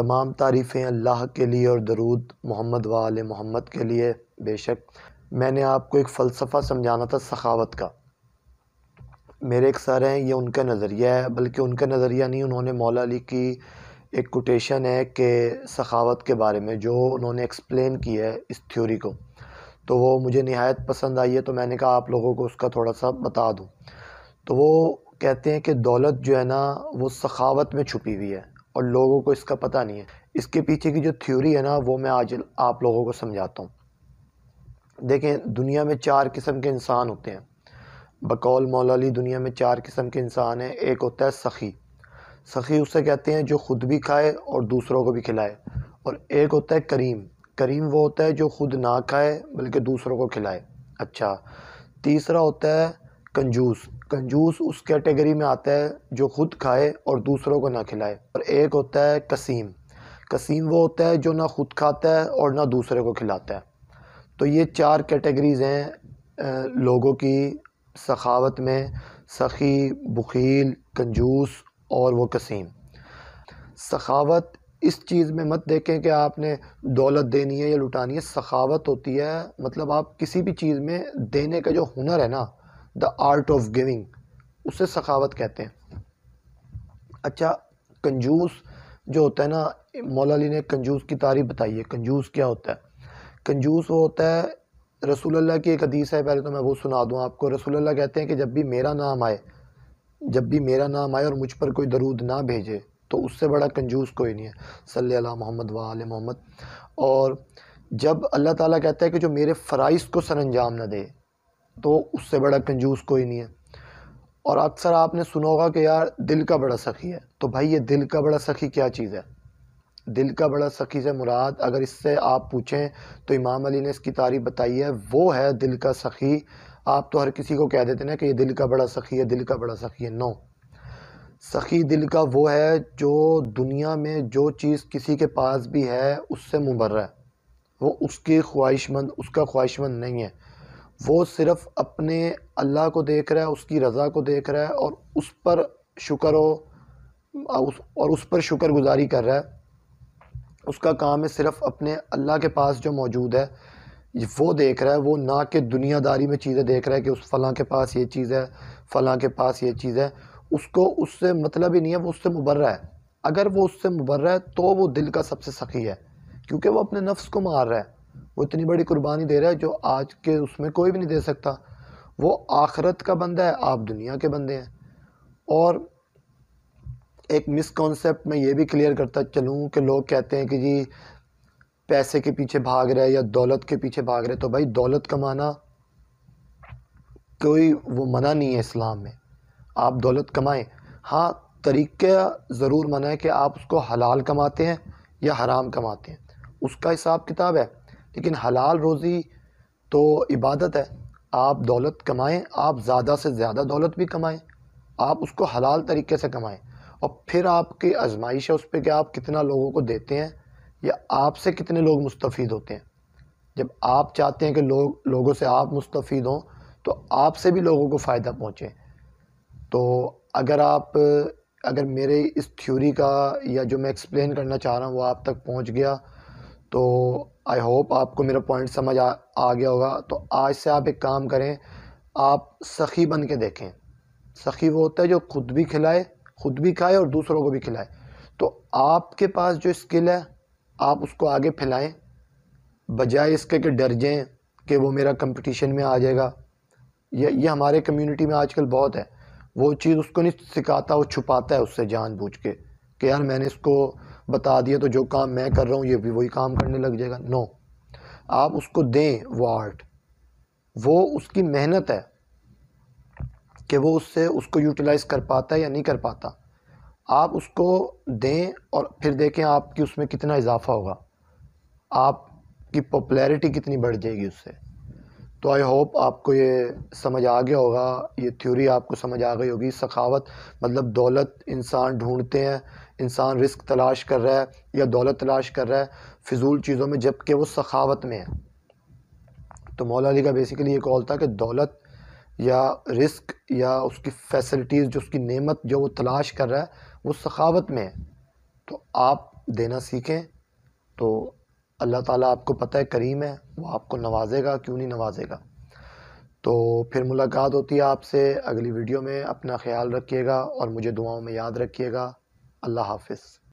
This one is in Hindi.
तमाम तारीफ़ें अल्लाह के लिए और दरूद मोहम्मद वाल मोहम्मद के लिए बेशक मैंने आपको एक फ़लसफ़ा समझाना था सखावत का मेरे एक सर हैं ये उनका नज़रिया है बल्कि उनका नज़रिया नहीं उन्होंने मौला अली की एक कोटेशन है कि सखावत के बारे में जो उन्होंने एक्सप्लेन किया है इस थ्योरी को तो वो मुझे नहायत पसंद आई है तो मैंने कहा आप लोगों को उसका थोड़ा सा बता दूँ तो वो कहते हैं कि दौलत जो है ना वो सखावत में छुपी हुई है और लोगों को इसका पता नहीं है इसके पीछे की जो थ्योरी है ना वो मैं आज आप लोगों को समझाता हूँ देखें दुनिया में चार किस्म के इंसान होते हैं बकौल मौलाली दुनिया में चार किस्म के इंसान हैं एक होता है सखी सखी उसे कहते हैं जो ख़ुद भी खाए और दूसरों को भी खिलाए और एक होता है करीम करीम वो होता है जो ख़ुद ना खाए बल्कि दूसरों को खिलाए अच्छा तीसरा होता है कंजूस कंजूस उस कैटेगरी में आता है जो खुद खाए और दूसरों को ना खिलाए और एक होता है कसीम कसीम वो होता है जो ना खुद खाता है और ना दूसरे को खिलाता है तो ये चार कैटेगरीज़ हैं लोगों की सखावत में सखी बखील कंजूस और वो कसीम सखावत इस चीज़ में मत देखें कि आपने दौलत देनी है या लुटानी है सखावत होती है मतलब आप किसी भी चीज़ में देने का जो हुनर है ना द आर्ट ऑफ गिविंग उसे सखावत कहते हैं अच्छा कंजूस जो होता है ना मौला अली ने कंजूस की तारीफ बताई है कंजूस क्या होता है कंजूस वो होता है रसूल अल्लाह की एक हदीस है पहले तो मैं वो सुना दूँ आपको रसूल अल्लाह कहते हैं कि जब भी मेरा नाम आए जब भी मेरा नाम आए और मुझ पर कोई दरूद ना भेजे तो उससे बड़ा कंजूस कोई नहीं है सल्ला मोहम्मद वाल मोहम्मद और जब अल्लाह ताला कहता है कि जो मेरे फ़राइज़ को सर अंजाम ना दे तो उससे बड़ा कंजूस कोई नहीं है और अक्सर आपने सुना होगा कि यार दिल का बड़ा सखी है तो भाई ये दिल का बड़ा सखी क्या चीज़ है दिल का बड़ा सखी से मुराद अगर इससे आप पूछें तो इमाम अली ने इसकी तारीफ बताई है वो है दिल का सखी आप तो हर किसी को कह देते ना कि ये दिल का बड़ा सखी है दिल का बड़ा सखी है नो सखी दिल का वो है जो दुनिया में जो चीज़ किसी के पास भी है उससे मुबर्रा है वो उसकी ख्वाहिशमंद उसका ख्वाहिशमंद नहीं है वो सिर्फ़ अपने अल्लाह को देख रहा है उसकी रज़ा को देख रहा है और उस पर शुक्र हो उस और उस पर शुक्र गुज़ारी कर रहा है उसका काम है सिर्फ़ अपने अल्लाह के पास जो मौजूद है वो देख रहा है वो ना कि दुनियादारी में चीज़ें देख रहा है कि उस फ़लाँ के पास ये चीज़ है फ़लाँ के पास ये चीज़ है उसको उससे मतलब ही नहीं है वो उससे मुबर्रा है अगर वो उससे मुबर्रा है तो वो दिल का सबसे सखी है क्योंकि वो अपने नफ्स को मार रहा है वो इतनी बड़ी कुर्बानी दे रहा है जो आज के उसमें कोई भी नहीं दे सकता वो आखरत का बंदा है आप दुनिया के बंदे हैं और एक मिसकॉन्सेप्ट मैं ये भी क्लियर करता चलूँ कि लोग कहते हैं कि जी पैसे के पीछे भाग रहे हैं या दौलत के पीछे भाग रहे तो भाई दौलत कमाना कोई वो मना नहीं है इस्लाम में आप दौलत कमाएं हाँ तरीक़ा ज़रूर मना है कि आप उसको हलाल कमाते हैं या हराम कमाते हैं उसका हिसाब किताब है लेकिन हलाल रोज़ी तो इबादत है आप दौलत कमाएं आप ज़्यादा से ज़्यादा दौलत भी कमाएं आप उसको हलाल तरीके से कमाएं और फिर आपकी आजमाइश है उस पर कि आप कितना लोगों को देते हैं या आपसे कितने लोग मुस्तफ़ होते हैं जब आप चाहते हैं कि लोग लोगों से आप मुस्तफ़ हों तो आपसे भी लोगों को फ़ायदा पहुँचे तो अगर आप अगर मेरे इस थ्योरी का या जो मैं एक्सप्लेन करना चाह रहा हूँ वो आप तक पहुँच गया तो आई होप आपको मेरा पॉइंट समझ आ, आ गया होगा तो आज से आप एक काम करें आप सखी बन के देखें सखी वो होता है जो खुद भी खिलाए खुद भी खाए और दूसरों को भी खिलाए तो आपके पास जो स्किल है आप उसको आगे फैलाएं बजाय इसके कि डर जाएँ कि वो मेरा कंपटीशन में आ जाएगा ये ये हमारे कम्युनिटी में आजकल बहुत है वो चीज़ उसको नहीं सिखाता वो छुपाता है उससे जानबूझ के कि यार मैंने इसको बता दिया तो जो काम मैं कर रहा हूँ ये भी वही काम करने लग जाएगा नो आप उसको दें वो आर्ट वो उसकी मेहनत है कि वो उससे उसको यूटिलाइज़ कर पाता है या नहीं कर पाता आप उसको दें और फिर देखें आपकी उसमें कितना इजाफा होगा आपकी पॉपुलैरिटी कितनी बढ़ जाएगी उससे तो आई होप आपको ये समझ आ गया होगा ये थ्योरी आपको समझ आ गई होगी सखावत मतलब दौलत इंसान ढूंढते हैं इंसान रिस्क तलाश कर रहा है या दौलत तलाश कर रहा है फिजूल चीज़ों में जबकि वो सखावत में है तो मौला अली का बेसिकली ये कॉल था कि दौलत या रिस्क या उसकी फैसिलिटीज़ जो उसकी नेमत जो वो तलाश कर रहा है वो सखावत में है तो आप देना सीखें तो अल्लाह ताला आपको पता है करीम है वो आपको नवाजेगा क्यों नहीं नवाजेगा तो फिर मुलाकात होती है आपसे अगली वीडियो में अपना ख्याल रखिएगा और मुझे दुआओं में याद रखिएगा अल्लाह हाफिज़